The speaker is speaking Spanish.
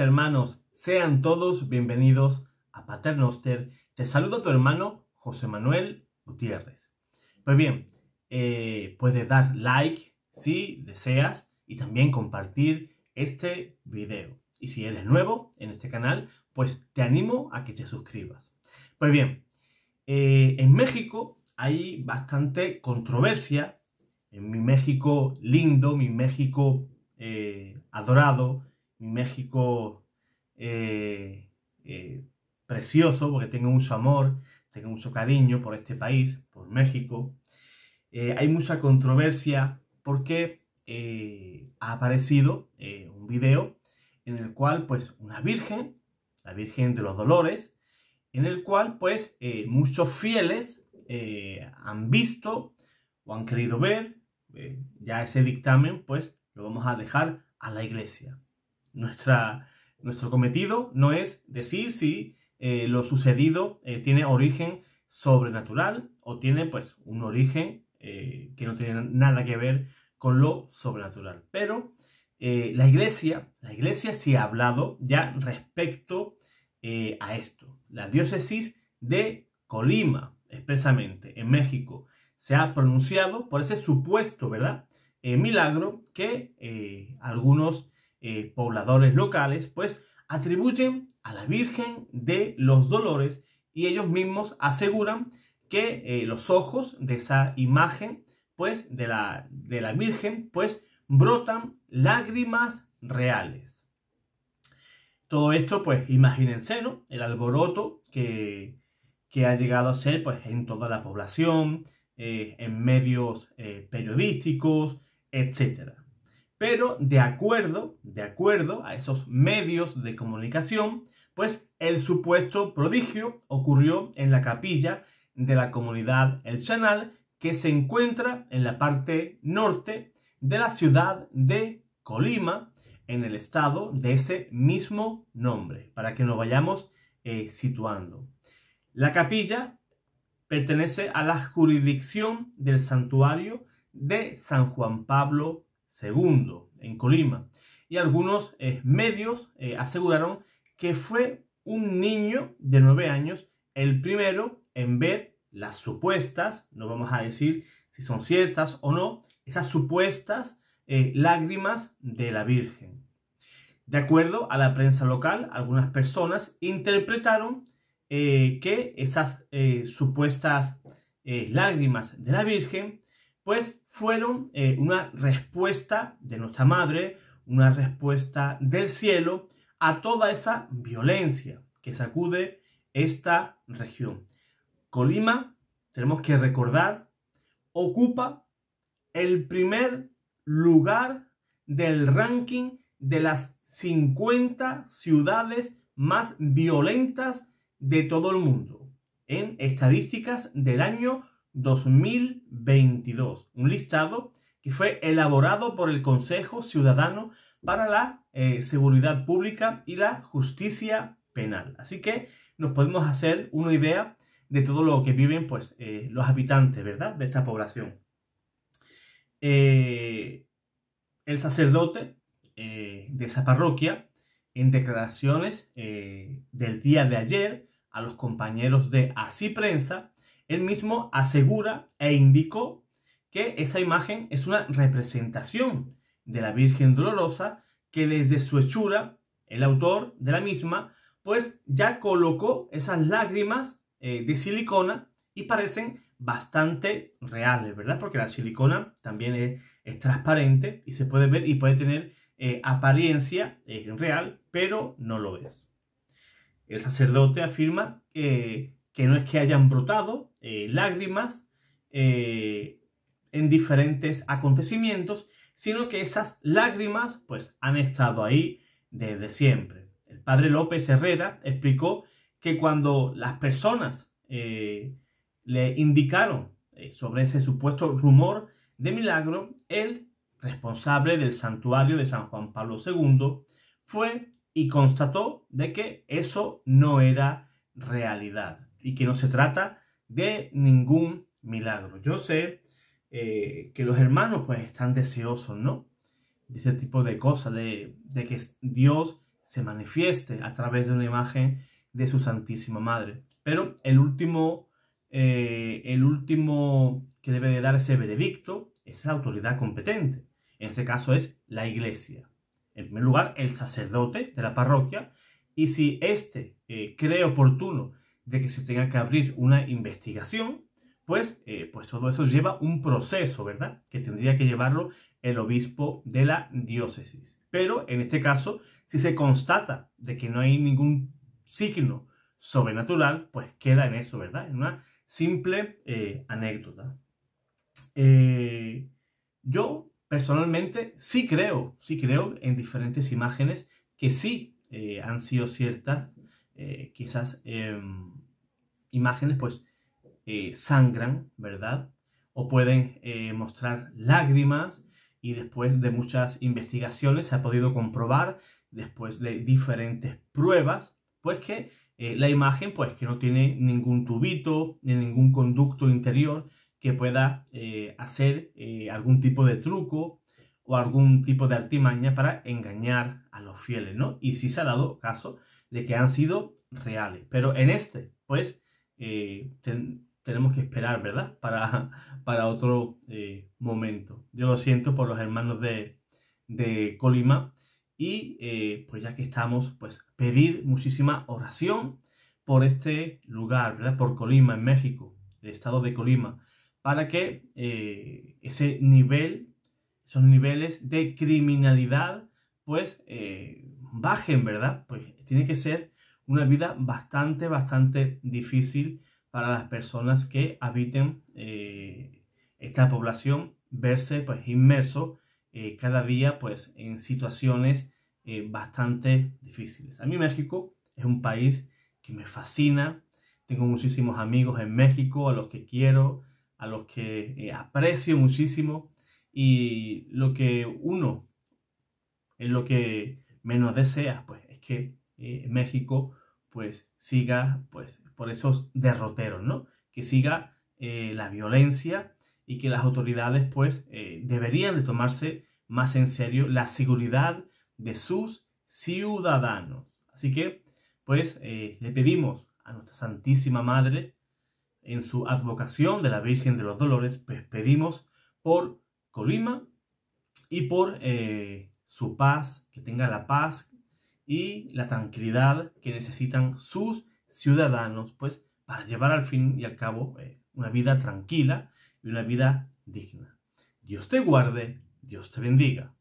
hermanos, sean todos bienvenidos a Paternoster. Te saluda tu hermano José Manuel Gutiérrez. Pues bien, eh, puedes dar like si deseas y también compartir este video. Y si eres nuevo en este canal, pues te animo a que te suscribas. Pues bien, eh, en México hay bastante controversia. En mi México lindo, mi México eh, adorado, mi México eh, eh, precioso, porque tengo mucho amor, tengo mucho cariño por este país, por México. Eh, hay mucha controversia porque ha aparecido un video en el cual pues una virgen, la Virgen de los Dolores, en el cual pues muchos fieles han visto o han querido ver, ya ese dictamen pues lo vamos a dejar a la iglesia. Nuestra, nuestro cometido no es decir si eh, lo sucedido eh, tiene origen sobrenatural o tiene pues un origen eh, que no tiene nada que ver con lo sobrenatural. Pero la iglesia, la iglesia sí ha hablado ya respecto a esto. La diócesis de Colima, expresamente, en México, se ha pronunciado por ese supuesto, ¿verdad? milagro que algunos eh, pobladores locales, pues atribuyen a la Virgen de los Dolores y ellos mismos aseguran que eh, los ojos de esa imagen, pues de la, de la Virgen, pues brotan lágrimas reales. Todo esto, pues imagínense, ¿no? El alboroto que, ha llegado a ser, pues en toda la población, eh, en medios periodísticos, etc. Pero de acuerdo, de acuerdo a esos medios de comunicación, pues el supuesto prodigio ocurrió en la capilla de la comunidad El Chanal, que se encuentra en la parte norte de la ciudad de Colima, en el estado de ese mismo nombre, para que nos vayamos eh, situando. La capilla pertenece a la jurisdicción del santuario de San Juan Pablo segundo en Colima. Y algunos eh, medios eh, aseguraron que fue un niño de 9 años el primero en ver las supuestas, no vamos a decir si son ciertas o no, esas supuestas eh, lágrimas de la Virgen. De acuerdo a la prensa local, algunas personas interpretaron que esas supuestas lágrimas de la Virgen pues fueron eh, una respuesta de nuestra madre, una respuesta del cielo a toda esa violencia que sacude esta región. Colima, tenemos que recordar, ocupa el primer lugar del ranking de las 50 ciudades más violentas de todo el mundo en estadísticas del año 2022, un listado que fue elaborado por el Consejo Ciudadano para la eh, Seguridad Pública y la Justicia Penal. Así que nos podemos hacer una idea de todo lo que viven pues, eh, los habitantes ¿verdad? de esta población. Eh, el sacerdote de esa parroquia, en declaraciones del día de ayer a los compañeros de Así Prensa, él mismo asegura e indicó que esa imagen es una representación de la Virgen Dolorosa que desde su hechura, el autor de la misma, pues ya colocó esas lágrimas eh, de silicona y parecen bastante reales, ¿verdad? Porque la silicona también es, transparente y se puede ver y puede tener eh, apariencia eh, real, pero no lo es. El sacerdote afirma que que no es que hayan brotado eh, lágrimas eh, en diferentes acontecimientos, sino que esas lágrimas pues han estado ahí desde siempre. El padre López Herrera explicó que cuando las personas eh, le indicaron sobre ese supuesto rumor de milagro, el responsable del santuario de San Juan Pablo II, fue y constató de que eso no era realidad y que no se trata de ningún milagro. Yo sé eh, que los hermanos pues están deseosos, ¿no? De ese tipo de cosas, de, que Dios se manifieste a través de una imagen de su Santísima Madre. Pero el último, eh, el último que debe de dar ese veredicto es la autoridad competente. En ese caso es la iglesia. En primer lugar, el sacerdote de la parroquia. Y si éste eh, cree oportuno de que se tenga que abrir una investigación, pues, eh, pues todo eso lleva un proceso, ¿verdad? Que tendría que llevarlo el obispo de la diócesis. Pero en este caso, si se constata de que no hay ningún signo sobrenatural, pues queda en eso, ¿verdad? En una simple eh, anécdota. Eh, yo personalmente sí creo, sí creo en diferentes imágenes que sí han sido ciertas eh, quizás em, imágenes pues eh, sangran, ¿verdad? O pueden eh, mostrar lágrimas y después de muchas investigaciones se ha podido comprobar, después de diferentes pruebas, pues que la imagen pues que no tiene ningún tubito ni ningún conducto interior que pueda hacer algún tipo de truco o algún tipo de artimaña para engañar a los fieles, ¿no? Y si se ha dado caso de que han sido reales. Pero en este, pues, eh, tenemos que esperar, ¿verdad? Para, para otro eh, momento. Yo lo siento por los hermanos de, Colima. Y eh, pues ya que estamos, pues pedir muchísima oración por este lugar, ¿verdad? Por Colima, en México, el estado de Colima, para que ese nivel, esos niveles de criminalidad, pues bajen, ¿verdad? Pues tiene que ser una vida bastante, bastante difícil para las personas que habiten eh, esta población, verse pues inmerso eh, cada día pues en situaciones eh, bastante difíciles. A mí México es un país que me fascina, tengo muchísimos amigos en México a los que quiero, a los que aprecio muchísimo y lo que uno, en lo que menos desea, pues es que eh, México pues siga pues por esos derroteros, ¿no? Que siga eh, la violencia y que las autoridades pues eh, deberían de tomarse más en serio la seguridad de sus ciudadanos. Así que pues le pedimos a nuestra Santísima Madre en su advocación de la Virgen de los Dolores, pues pedimos por Colima y por su paz, que tenga la paz y la tranquilidad que necesitan sus ciudadanos, pues, para llevar al fin y al cabo eh, una vida tranquila y una vida digna. Dios te guarde, Dios te bendiga.